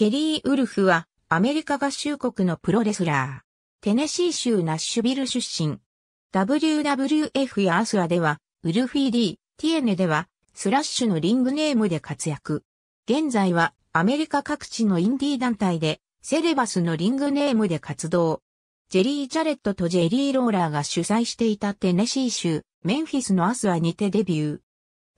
ケリー・ウルフは、アメリカ合衆国のプロレスラー。テネシー州ナッシュビル出身。WWF やアスラでは、ウルフィー・ディ・ティエネでは、スラッシュのリングネームで活躍。現在は、アメリカ各地のインディー団体で、セレバスのリングネームで活動。ジェリー・ジャレットとジェリー・ローラーが主催していたテネシー州、メンフィスのアスアにてデビュ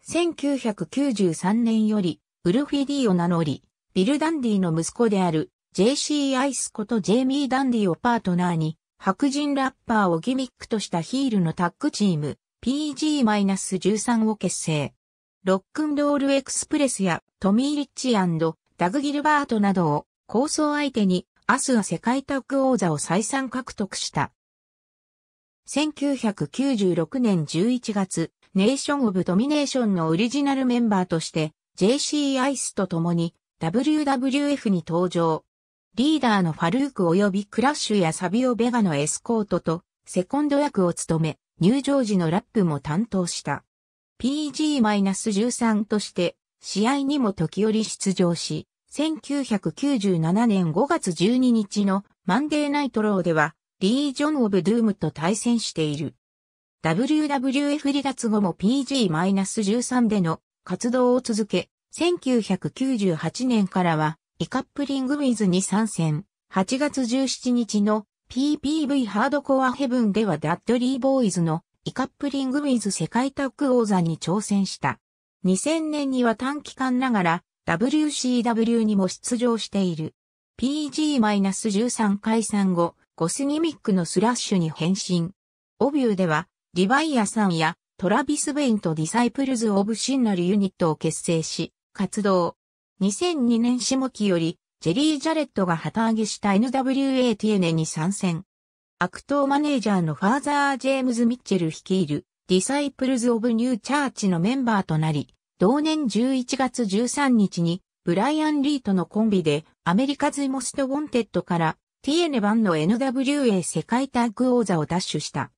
ー。1993年より、ウルフィディを名乗り、ビル・ダンディの息子である JC アイスことジェイミー・ダンディをパートナーに白人ラッパーをギミックとしたヒールのタッグチーム PG-13 を結成。ロックンロールエクスプレスやトミー・リッチダグ・ギルバートなどを構想相手にアスは世界タッグ王座を再三獲得した。1996年11月、ネーション・オブ・ドミネーションのオリジナルメンバーとして JC アイスと共に WWF に登場。リーダーのファルーク及びクラッシュやサビオ・ベガのエスコートと、セコンド役を務め、入場時のラップも担当した。PG-13 として、試合にも時折出場し、1997年5月12日のマンデーナイトローでは、リージョン・オブ・ドゥームと対戦している。WWF 離脱後も PG-13 での活動を続け、1998年からは、イカップリングウィズに参戦。8月17日の PPV ハードコアヘブンではダッドリーボーイズのイカップリングウィズ世界タッグ王座に挑戦した。2000年には短期間ながら WCW にも出場している。PG-13 解散後、ゴスギミックのスラッシュに変身。オビューでは、リヴァイアさんやトラビス・ベインとディサイプルズ・オブ・シンナルユニットを結成し、活動。2002年下期より、ジェリー・ジャレットが旗揚げした NWA ティエネに参戦。悪党マネージャーのファーザー・ジェームズ・ミッチェル率いる、ディサイプルズ・オブ・ニュー・チャーチのメンバーとなり、同年11月13日に、ブライアン・リーとのコンビで、アメリカズ・モスト・ウォンテッドから、ティエネ版の NWA 世界タッグ王座を奪取した。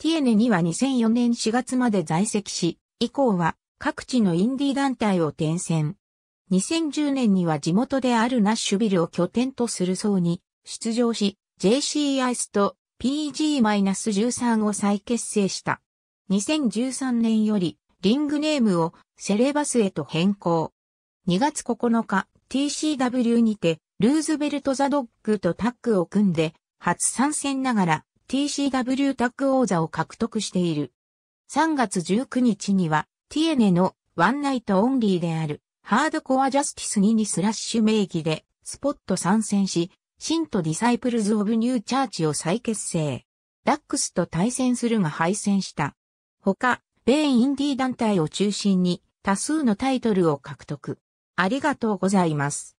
TN には2004年4月まで在籍し、以降は各地のインディ団体を転戦。2010年には地元であるナッシュビルを拠点とする層に出場し、JC アイスと PG-13 を再結成した。2013年よりリングネームをセレバスへと変更。2月9日 TCW にてルーズベルトザドッグとタッグを組んで初参戦ながら TCW タッグ王座を獲得している。3月19日にはティエネのワンナイトオンリーであるハードコアジャスティス2にスラッシュ名義でスポット参戦し、シントディサイプルズ・オブ・ニュー・チャーチを再結成。ダックスと対戦するが敗戦した。他、米インディ団体を中心に多数のタイトルを獲得。ありがとうございます。